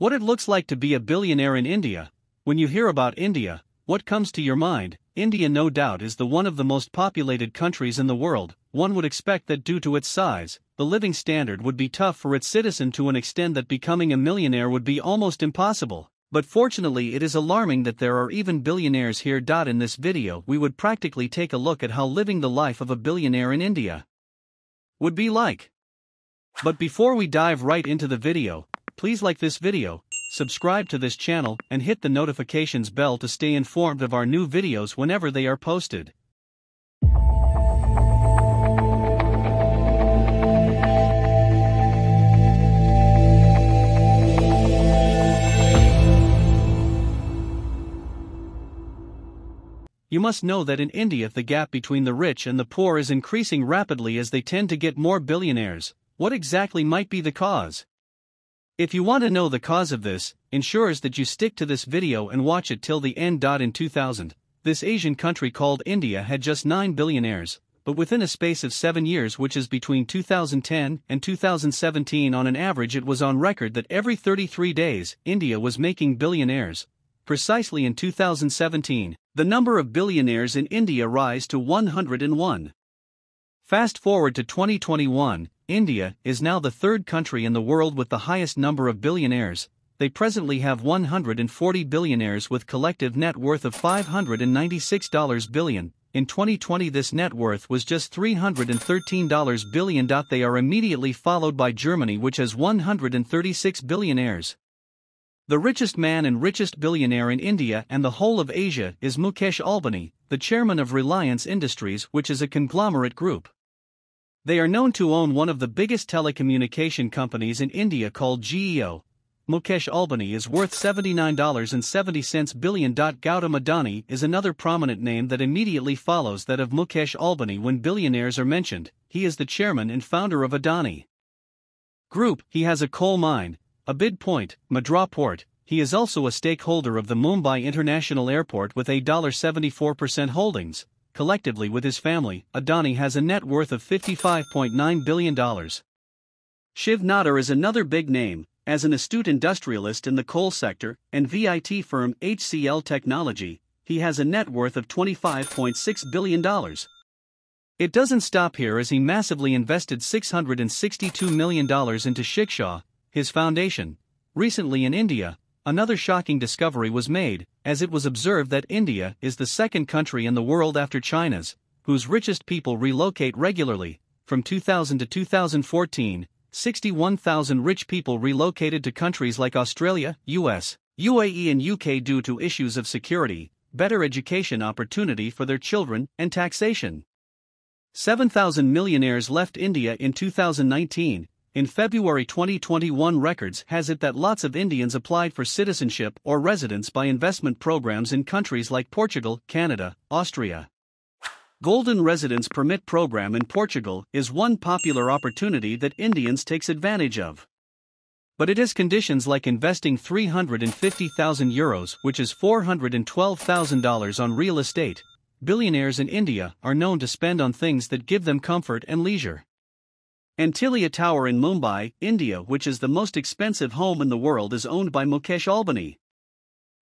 What it looks like to be a billionaire in India. When you hear about India, what comes to your mind? India, no doubt, is the one of the most populated countries in the world. One would expect that due to its size, the living standard would be tough for its citizen to an extent that becoming a millionaire would be almost impossible. But fortunately, it is alarming that there are even billionaires here. In this video, we would practically take a look at how living the life of a billionaire in India would be like. But before we dive right into the video, Please like this video, subscribe to this channel and hit the notifications bell to stay informed of our new videos whenever they are posted. You must know that in India the gap between the rich and the poor is increasing rapidly as they tend to get more billionaires. What exactly might be the cause? If you want to know the cause of this, ensures that you stick to this video and watch it till the end. In 2000, this Asian country called India had just 9 billionaires, but within a space of 7 years which is between 2010 and 2017 on an average it was on record that every 33 days India was making billionaires. Precisely in 2017, the number of billionaires in India rise to 101. Fast forward to 2021, India is now the third country in the world with the highest number of billionaires. They presently have 140 billionaires with collective net worth of $596 billion. In 2020 this net worth was just $313 billion. They are immediately followed by Germany which has 136 billionaires. The richest man and richest billionaire in India and the whole of Asia is Mukesh Albany, the chairman of Reliance Industries, which is a conglomerate group. They are known to own one of the biggest telecommunication companies in India called GEO. Mukesh Albany is worth $79.70 billion. Gautam Adani is another prominent name that immediately follows that of Mukesh Albany when billionaires are mentioned. He is the chairman and founder of Adani Group. He has a coal mine, a bid point, Madra port. He is also a stakeholder of the Mumbai International Airport with a $74% holdings, collectively with his family, Adani has a net worth of $55.9 billion. Shiv Nadar is another big name, as an astute industrialist in the coal sector and VIT firm HCL Technology, he has a net worth of $25.6 billion. It doesn't stop here as he massively invested $662 million into Shikshaw, his foundation, recently in India, Another shocking discovery was made, as it was observed that India is the second country in the world after China's, whose richest people relocate regularly. From 2000 to 2014, 61,000 rich people relocated to countries like Australia, US, UAE, and UK due to issues of security, better education opportunity for their children, and taxation. 7,000 millionaires left India in 2019, in February 2021 records has it that lots of Indians applied for citizenship or residence by investment programs in countries like Portugal, Canada, Austria. Golden Residence Permit program in Portugal is one popular opportunity that Indians takes advantage of. But it has conditions like investing 350,000 euros, which is $412,000 on real estate. Billionaires in India are known to spend on things that give them comfort and leisure. Antilia Tower in Mumbai, India, which is the most expensive home in the world, is owned by Mukesh Albany.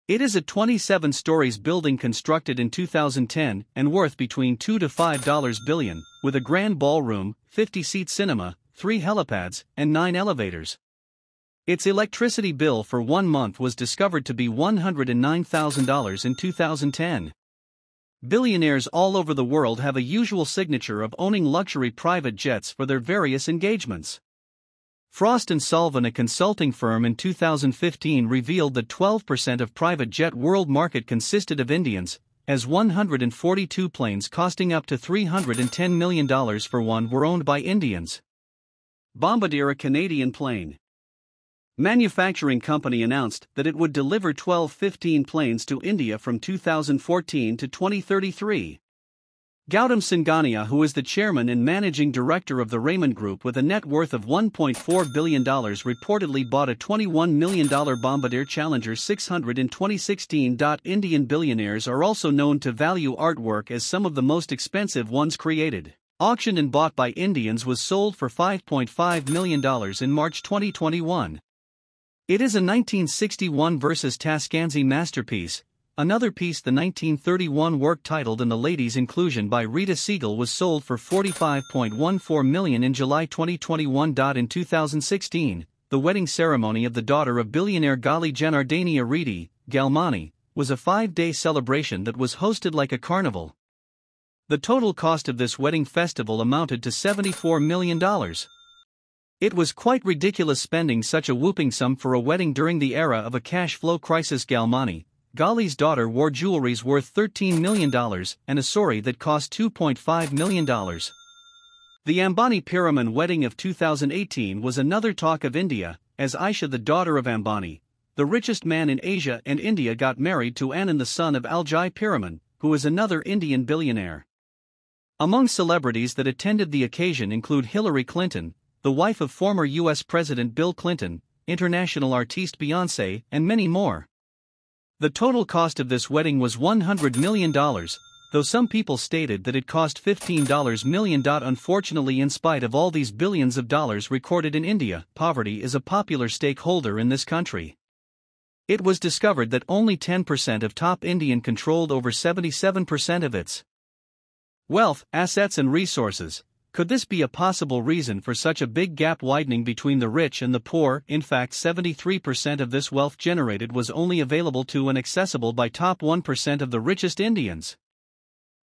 It is a 27 stories building constructed in 2010 and worth between 2 to 5 dollars billion, with a grand ballroom, 50-seat cinema, 3 helipads, and 9 elevators. Its electricity bill for 1 month was discovered to be $109,000 in 2010. Billionaires all over the world have a usual signature of owning luxury private jets for their various engagements. Frost & Sullivan, a consulting firm in 2015 revealed that 12% of private jet world market consisted of Indians, as 142 planes costing up to $310 million for one were owned by Indians. Bombardier a Canadian plane manufacturing company announced that it would deliver 12-15 planes to India from 2014 to 2033. Gautam Singhania, who is the chairman and managing director of the Raymond Group with a net worth of $1.4 billion, reportedly bought a $21 million Bombardier Challenger 600 in 2016. Indian billionaires are also known to value artwork as some of the most expensive ones created. Auctioned and bought by Indians was sold for $5.5 million in March 2021. It is a 1961 versus Tascanzi masterpiece, another piece the 1931 work titled "In the Lady's Inclusion by Rita Siegel was sold for 45.14 million in July 2021. In 2016, the wedding ceremony of the daughter of billionaire Gali Janardania Aridi Galmani, was a five-day celebration that was hosted like a carnival. The total cost of this wedding festival amounted to $74 million. It was quite ridiculous spending such a whooping sum for a wedding during the era of a cash flow crisis. Galmani, Gali's daughter wore jewelries worth $13 million and a sari that cost $2.5 million. The Ambani Piraman wedding of 2018 was another talk of India, as Aisha, the daughter of Ambani, the richest man in Asia and India, got married to Anand, the son of Aljai Piraman, who is another Indian billionaire. Among celebrities that attended the occasion include Hillary Clinton, the wife of former US President Bill Clinton, international artiste Beyonce, and many more. The total cost of this wedding was $100 million, though some people stated that it cost $15 million. Unfortunately, in spite of all these billions of dollars recorded in India, poverty is a popular stakeholder in this country. It was discovered that only 10% of top Indian controlled over 77% of its wealth, assets, and resources, could this be a possible reason for such a big gap widening between the rich and the poor? In fact, 73% of this wealth generated was only available to and accessible by top 1% of the richest Indians.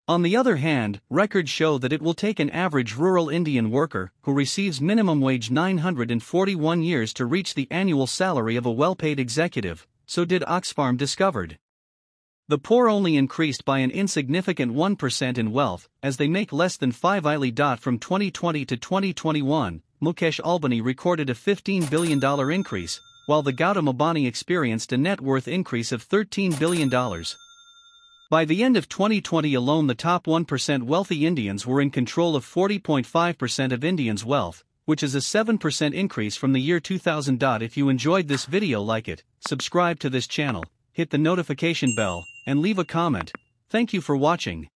On the other hand, records show that it will take an average rural Indian worker who receives minimum wage 941 years to reach the annual salary of a well-paid executive, so did Oxfam discovered. The poor only increased by an insignificant 1% in wealth, as they make less than 5 ili. From 2020 to 2021, Mukesh Albany recorded a $15 billion increase, while the Gautam Ambani experienced a net worth increase of $13 billion. By the end of 2020 alone, the top 1% wealthy Indians were in control of 40.5% of Indians' wealth, which is a 7% increase from the year 2000. If you enjoyed this video, like it, subscribe to this channel, hit the notification bell and leave a comment. Thank you for watching.